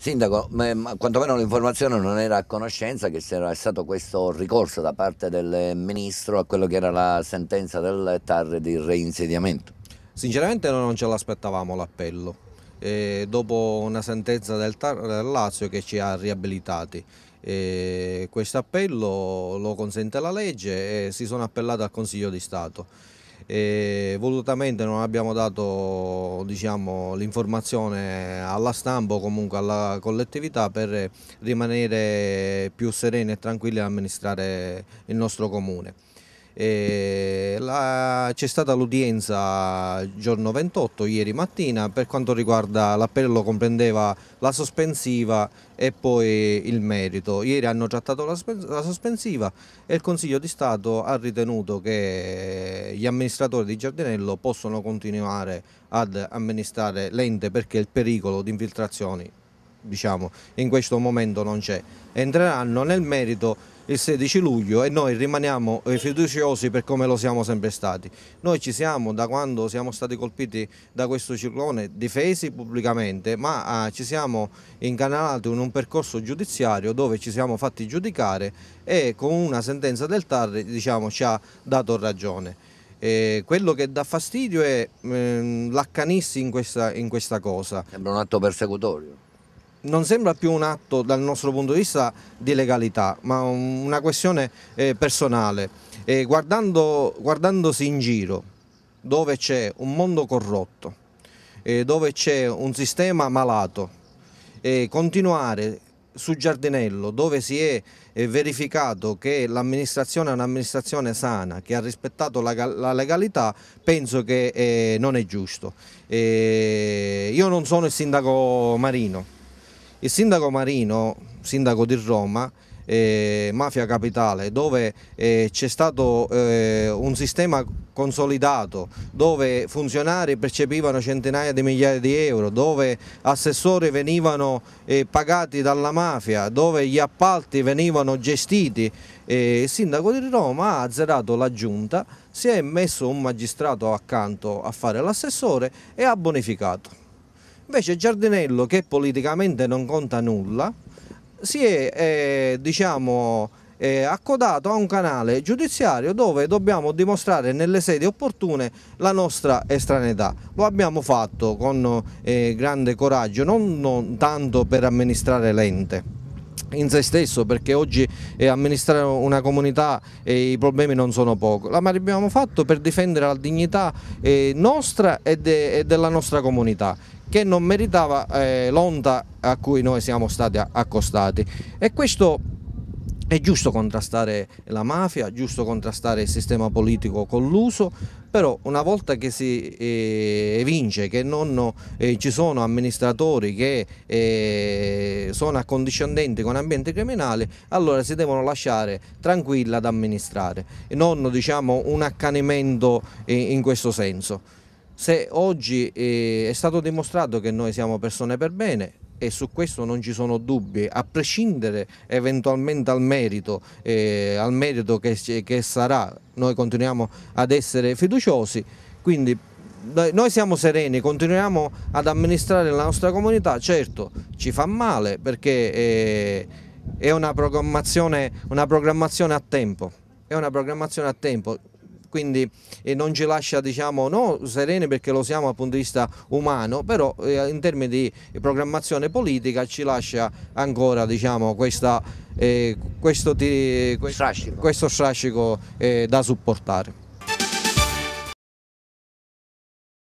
Sindaco, quantomeno l'informazione non era a conoscenza che c'era stato questo ricorso da parte del Ministro a quello che era la sentenza del TAR di reinsediamento. Sinceramente non ce l'aspettavamo l'appello, dopo una sentenza del TAR del Lazio che ci ha riabilitati. questo appello lo consente la legge e si sono appellati al Consiglio di Stato e volutamente non abbiamo dato diciamo, l'informazione alla stampa o comunque alla collettività per rimanere più sereni e tranquilli ad amministrare il nostro comune. Eh, la, c'è stata l'udienza giorno 28, ieri mattina, per quanto riguarda l'appello comprendeva la sospensiva e poi il merito. Ieri hanno trattato la, la sospensiva e il Consiglio di Stato ha ritenuto che gli amministratori di Giardinello possono continuare ad amministrare l'ente perché il pericolo di infiltrazioni diciamo, in questo momento non c'è. Entreranno nel merito il 16 luglio e noi rimaniamo fiduciosi per come lo siamo sempre stati. Noi ci siamo da quando siamo stati colpiti da questo ciclone difesi pubblicamente ma ah, ci siamo incanalati in un percorso giudiziario dove ci siamo fatti giudicare e con una sentenza del TAR diciamo, ci ha dato ragione. Eh, quello che dà fastidio è ehm, l'accanissi in in questa cosa. Sembra un atto persecutorio non sembra più un atto dal nostro punto di vista di legalità, ma una questione eh, personale. Eh, guardando, guardandosi in giro, dove c'è un mondo corrotto, eh, dove c'è un sistema malato, continuare su Giardinello, dove si è eh, verificato che l'amministrazione è un'amministrazione sana, che ha rispettato la, legalità, penso che eh, non è giusto. io non sono il sindaco Marino, il sindaco Marino, sindaco di Roma, eh, mafia capitale, dove eh, c'è stato eh, un sistema consolidato, dove funzionari percepivano centinaia di migliaia di euro, dove assessori venivano eh, pagati dalla mafia, dove gli appalti venivano gestiti. Eh, il sindaco di Roma ha azzerato la giunta, si è messo un magistrato accanto a fare l'assessore e ha bonificato. Invece Giardinello, che politicamente non conta nulla, si è eh, diciamo, eh, accodato a un canale giudiziario dove dobbiamo dimostrare nelle sedi opportune la nostra estraneità. Lo abbiamo fatto con eh, grande coraggio, non, non tanto per amministrare l'ente in se stesso perché oggi eh, amministrare una comunità eh, i problemi non sono pochi, ma l'abbiamo fatto per difendere la dignità eh, nostra e, de, e, della nostra comunità che non meritava eh, l'onta a cui noi siamo stati accostati e questo è giusto contrastare la mafia, giusto contrastare il sistema politico colluso, però una volta che si eh, evince che non eh, ci sono amministratori che eh, sono accondiscendenti con ambiente criminale, allora si devono lasciare tranquilla ad amministrare, non diciamo un accanimento in questo senso se oggi è stato dimostrato che noi siamo persone per bene, e su questo non ci sono dubbi, a prescindere eventualmente dal merito, eh, al merito che, che, sarà, noi continuiamo ad essere fiduciosi, quindi noi siamo sereni, continuiamo ad amministrare la nostra comunità, certo ci fa male perché eh, è una programmazione, una programmazione a tempo, è una programmazione a tempo, quindi eh, non ci lascia diciamo no sereni perché lo siamo dal punto di vista umano, però eh, in termini di programmazione politica ci lascia ancora diciamo questa, eh, questo, ti, questo, strascico, questo strascico eh, da supportare.